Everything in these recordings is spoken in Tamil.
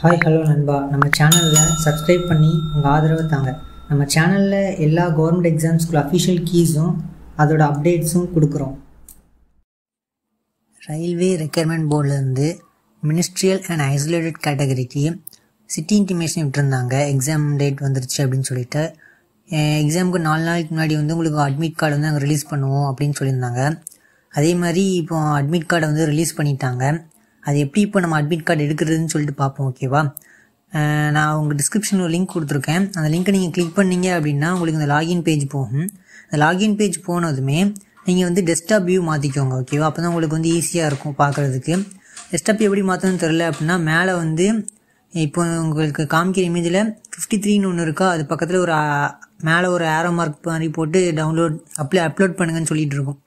ஹாய் ஹலோ நண்பா நம்ம சேனலில் சப்ஸ்கிரைப் பண்ணி உங்கள் ஆதரவு தாங்க நம்ம சேனலில் எல்லா கவர்மெண்ட் எக்ஸாம்ஸ்க்குள்ள அஃபிஷியல் கீஸும் அதோட அப்டேட்ஸும் கொடுக்குறோம் ரயில்வே ரெக்யர்மெண்ட் போர்டிலேருந்து மினிஸ்ட்ரியல் அண்ட் ஐசோலேட்டட் கேட்டகரிக்கு சிட்டி இன்டிமேஷன் விட்டுருந்தாங்க எக்ஸாம் டேட் வந்துருச்சு அப்படின்னு சொல்லிட்டு எக்ஸாமுக்கு நாலு நாளைக்கு முன்னாடி வந்து உங்களுக்கு அட்மிட் கார்டு வந்து நாங்கள் ரிலீஸ் பண்ணுவோம் அப்படின்னு சொல்லியிருந்தாங்க அதே மாதிரி இப்போ அட்மிட் கார்டை வந்து ரிலீஸ் பண்ணிட்டாங்க அது எப்படி இப்போ நம்ம அட்மிட் கார்டு எடுக்கிறதுன்னு சொல்லிட்டு பார்ப்போம் ஓகேவா நான் உங்கள் டிஸ்கிரிப்ஷனில் லிங்க் கொடுத்துருக்கேன் அந்த லிங்க்கை நீங்கள் கிளிக் பண்ணீங்க அப்படின்னா உங்களுக்கு இந்த லாகின் பேஜ் போகும் அந்த லாகின் பேஜ் போனதுமே நீங்கள் வந்து டெஸ்க்டாப் வியூ மாற்றிக்கோங்க ஓகேவா அப்போ தான் உங்களுக்கு வந்து ஈஸியாக இருக்கும் பார்க்குறதுக்கு டெஸ்க்டாப் எப்படி மாற்றணும்னு தெரில அப்படின்னா மேலே வந்து இப்போ உங்களுக்கு காமிக்கிற இமேஜில் ஃபிஃப்டி த்ரீன்னு ஒன்று இருக்கா அது பக்கத்தில் ஒரு மேலே ஒரு ஆரோ மார்க் மாதிரி போட்டு டவுன்லோட் அப்ளை அப்லோட் பண்ணுங்கன்னு சொல்லிகிட்டு இருக்கும்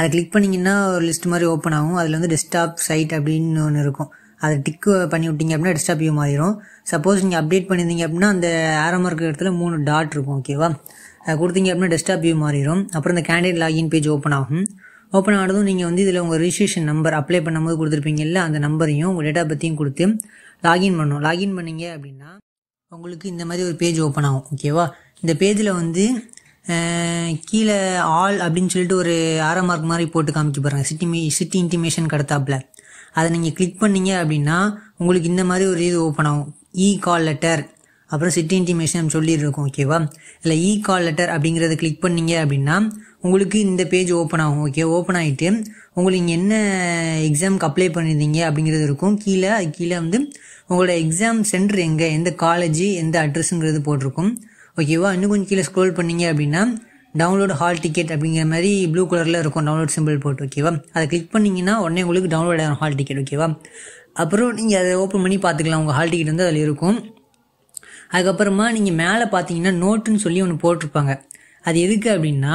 அதை கிளிக் பண்ணிங்கன்னா ஒரு லிஸ்ட் மாதிரி ஓப்பன் ஆகும் அதில் வந்து டெஸ்க்டாப் சைட் அப்படின்னு ஒன்று இருக்கும் அதை டிக்கு பண்ணி விட்டீங்க அப்படின்னா டெஸ்டாப் வியூ மாறிடும் சப்போஸ் நீங்கள் அப்டேட் பண்ணியிருந்தீங்க அப்படின்னா அந்த ஆரமாக இருக்கிற இடத்துல மூணு டாட் இருக்கும் ஓகேவா கொடுத்தீங்க அப்படின்னா டெஸ்க்டாப் வியூ மாறிடும் அப்புறம் இந்த கேண்டிடேட் லாகின் பேஜ் ஓப்பன் ஆகும் ஓப்பன் ஆனதும் நீங்கள் வந்து இதில் உங்கள் ரிஜிஸ்ட்ரேஷன் நம்பர் அப்ளை பண்ணும்போது கொடுத்துருப்பீங்கல்ல அந்த நம்பரையும் உங்கள் டேட்டா பற்றியும் கொடுத்து லாகின் பண்ணணும் லாகின் பண்ணிங்க அப்படின்னா உங்களுக்கு இந்த மாதிரி ஒரு பேஜ் ஓப்பன் ஆகும் ஓகேவா இந்த பேஜில் வந்து கீழே ஆல் அப்படின்னு சொல்லிட்டு ஒரு ஆரோ மார்க் மாதிரி போட்டு காமிக்க போகிறாங்க சிட்டி சிட்டி இன்டிமேஷன் கிடத்தாப்புல அதை நீங்கள் கிளிக் பண்ணீங்க அப்படின்னா உங்களுக்கு இந்த மாதிரி ஒரு இது ஓப்பன் ஆகும் இ கால் லெட்டர் அப்புறம் சிட்டி இன்டிமேஷன் சொல்லியிருக்கோம் ஓகேவா இல்லை இ e கால் லெட்டர் அப்படிங்கிறத கிளிக் பண்ணீங்க அப்படின்னா உங்களுக்கு இந்த பேஜ் ஓப்பன் ஆகும் ஓகே ஓப்பன் ஆகிட்டு உங்களுக்கு என்ன எக்ஸாமுக்கு அப்ளை பண்ணியிருந்தீங்க அப்படிங்கிறது இருக்கும் கீழே கீழே வந்து உங்களோட எக்ஸாம் சென்டர் எங்கே எந்த காலேஜ் எந்த அட்ரஸுங்கிறது போட்டிருக்கும் ஓகேவா இன்னும் கொஞ்சம் கீழே ஸ்க்ரோல் பண்ணிங்க அப்படின்னா டவுன்லோட் ஹால் டிக்கெட் அப்படிங்கிற மாதிரி ப்ளூ கலரில் இருக்கும் டவுன்லோட் சிம்பிள் போட்டு ஓகேவா அதை கிளிக் பண்ணிங்கன்னா உடனே உங்களுக்கு டவுன்லோட் ஆகும் ஹால் டிக்கெட் ஓகேவா அப்புறம் நீங்கள் அதை ஓப்பன் பண்ணி பார்த்துக்கலாம் உங்கள் ஹால் டிக்கெட் வந்து அதில் இருக்கும் அதுக்கப்புறமா நீங்கள் மேலே பார்த்தீங்கன்னா நோட்டுன்னு சொல்லி ஒன்று போட்டிருப்பாங்க அது எதுக்கு அப்படின்னா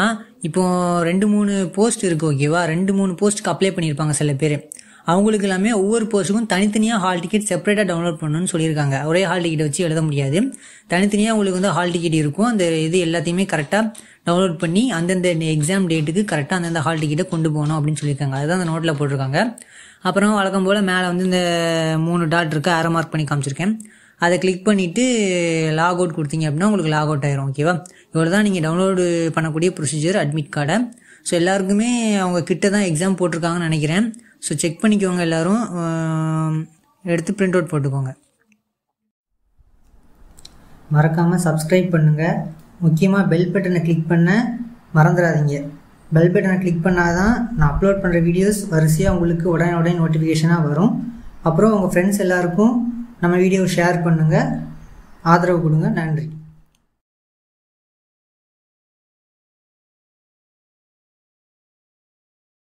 இப்போ ரெண்டு மூணு போஸ்ட் இருக்குது ஓகேவா ரெண்டு மூணு போஸ்ட்டுக்கு அப்ளை பண்ணியிருப்பாங்க சில பேர் அவங்களுக்கு எல்லாமே ஒவ்வொரு போஸ்ட்டுக்கும் தனித்தனியாக ஹால் டிக்கெட் செப்பரேட்டாக டவுன்லோட் பண்ணணும்னு சொல்லியிருக்காங்க ஒரே ஹால் டிக்கெட் வச்சு எழுத முடியாது தனித்தனியாக உங்களுக்கு வந்து ஹால் டிக்கெட் இருக்கும் அந்த இது எல்லாத்தையுமே கரெக்டாக டவுன்லோட் பண்ணி அந்தந்த எக்ஸாம் டேட்டுக்கு கரெக்டாக அந்தந்த ஹால் டிக்கெட்டை கொண்டு போகணும் அப்படின்னு சொல்லியிருக்காங்க அதுதான் அந்த நோட்டில் போட்டிருக்காங்க அப்புறம் வழக்கம் போல் மேலே வந்து இந்த மூணு டாட் இருக்குது ஆரோ மார்க் பண்ணி காமிச்சிருக்கேன் அதை கிளிக் பண்ணிவிட்டு லாக் அவுட் கொடுத்தீங்க அப்படின்னா உங்களுக்கு லாக் அவுட் ஆயிரும் ஓகேவா இவ்வளோ தான் நீங்கள் டவுன்லோடு பண்ணக்கூடிய ப்ரொசீஜர் அட்மிட் கார்டை ஸோ எல்லாருக்குமே அவங்க கிட்ட தான் எக்ஸாம் போட்டிருக்காங்கன்னு நினைக்கிறேன் ஸோ செக் பண்ணிக்கோங்க எல்லோரும் எடுத்து பிரிண்ட் அவுட் போட்டுக்கோங்க மறக்காமல் சப்ஸ்கிரைப் பண்ணுங்கள் முக்கியமாக பெல் பட்டனை கிளிக் பண்ண மறந்துடாதீங்க பெல் பட்டனை கிளிக் பண்ணால் தான் நான் அப்லோட் பண்ணுற வீடியோஸ் வரிசையாக உங்களுக்கு உடனே உடனே நோட்டிஃபிகேஷனாக வரும் அப்புறம் உங்கள் ஃப்ரெண்ட்ஸ் எல்லாருக்கும் நம்ம வீடியோ ஷேர் பண்ணுங்கள் ஆதரவு கொடுங்க நன்றி